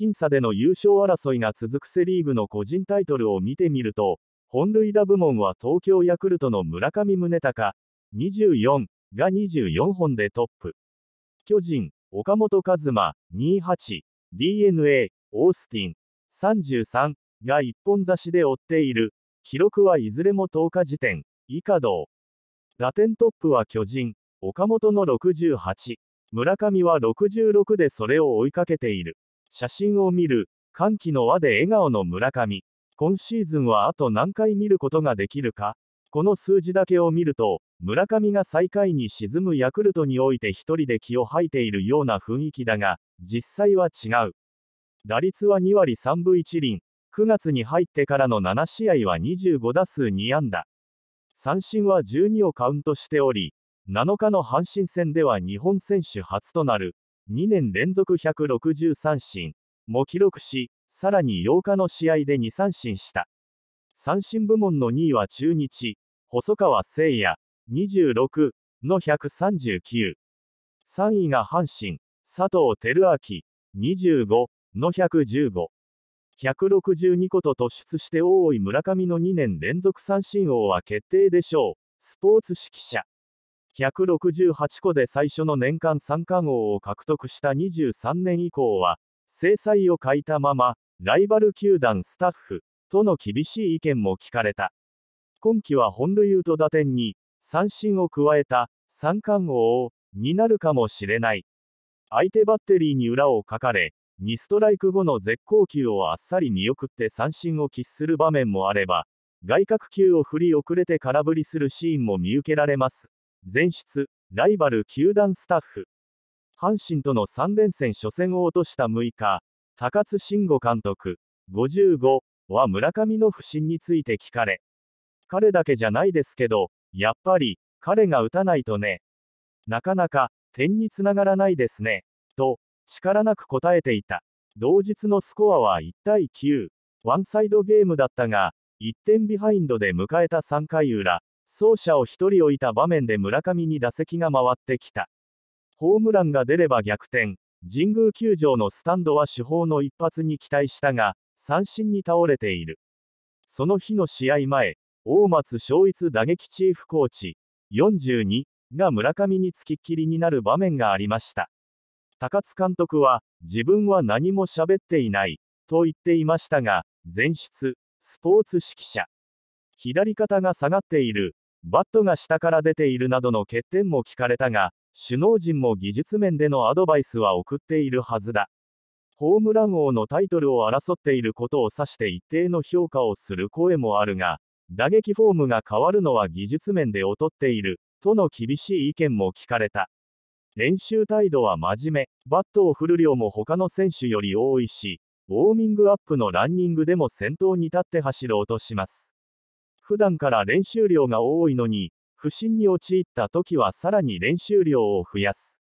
僅差での優勝争いが続くセ・リーグの個人タイトルを見てみると、本塁打部門は東京ヤクルトの村上宗隆、24が24本でトップ。巨人、岡本和真、28、DNA、オースティン、33が一本差しで追っている。記録はいずれも10日時点、以下同。打点トップは巨人、岡本の68、村上は66でそれを追いかけている。写真を見る、歓喜の輪で笑顔の村上。今シーズンはあと何回見ることができるかこの数字だけを見ると、村上が最下位に沈むヤクルトにおいて一人で気を吐いているような雰囲気だが、実際は違う。打率は2割3分1厘、9月に入ってからの7試合は25打数2安打。三振は12をカウントしており、7日の阪神戦では日本選手初となる2年連続160三振も記録し、さらに8日の試合で2三振した。三振部門の2位は中日、細川誠也、26の139。3位が阪神、佐藤輝明、25の115。162個と突出して多い村上の2年連続三振王は決定でしょう。スポーツ指揮者。168個で最初の年間三冠王を獲得した23年以降は、制裁を欠いたまま、ライバル球団スタッフ、との厳しい意見も聞かれた。今季は本塁打と打点に、三振を加えた、三冠王、になるかもしれない。相手バッテリーに裏をかかれ、2ストライク後の絶好球をあっさり見送って三振を喫する場面もあれば、外角球を振り遅れて空振りするシーンも見受けられます。前室、ライバル球団スタッフ。阪神との3連戦初戦を落とした6日、高津慎吾監督、55は村上の不振について聞かれ、彼だけじゃないですけど、やっぱり、彼が打たないとね。なかなか、点につながらないですね。と、力なく答えていた。同日のスコアは1対9。ワンサイドゲームだったが、1点ビハインドで迎えた3回裏、走者を1人置いた場面で村上に打席が回ってきた。ホームランが出れば逆転、神宮球場のスタンドは主砲の一発に期待したが、三振に倒れている。その日の試合前、大松松一打撃チーフコーチ、42が村上につきっきりになる場面がありました。高津監督は、自分は何も喋っていない、と言っていましたが、前室、スポーツ指揮者、左肩が下がっている、バットが下から出ているなどの欠点も聞かれたが、首脳陣も技術面でのアドバイスは送っているはずだ。ホームラン王のタイトルを争っていることを指して一定の評価をする声もあるが、打撃フォームが変わるのは技術面で劣っている、との厳しい意見も聞かれた。練習態度は真面目、バットを振る量も他の選手より多いし、ウォーミングアップのランニングでも先頭に立って走ろうとします。普段から練習量が多いのに、不審に陥った時はさらに練習量を増やす。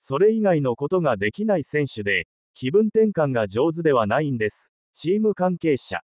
それ以外のことができない選手で、気分転換が上手ではないんです。チーム関係者。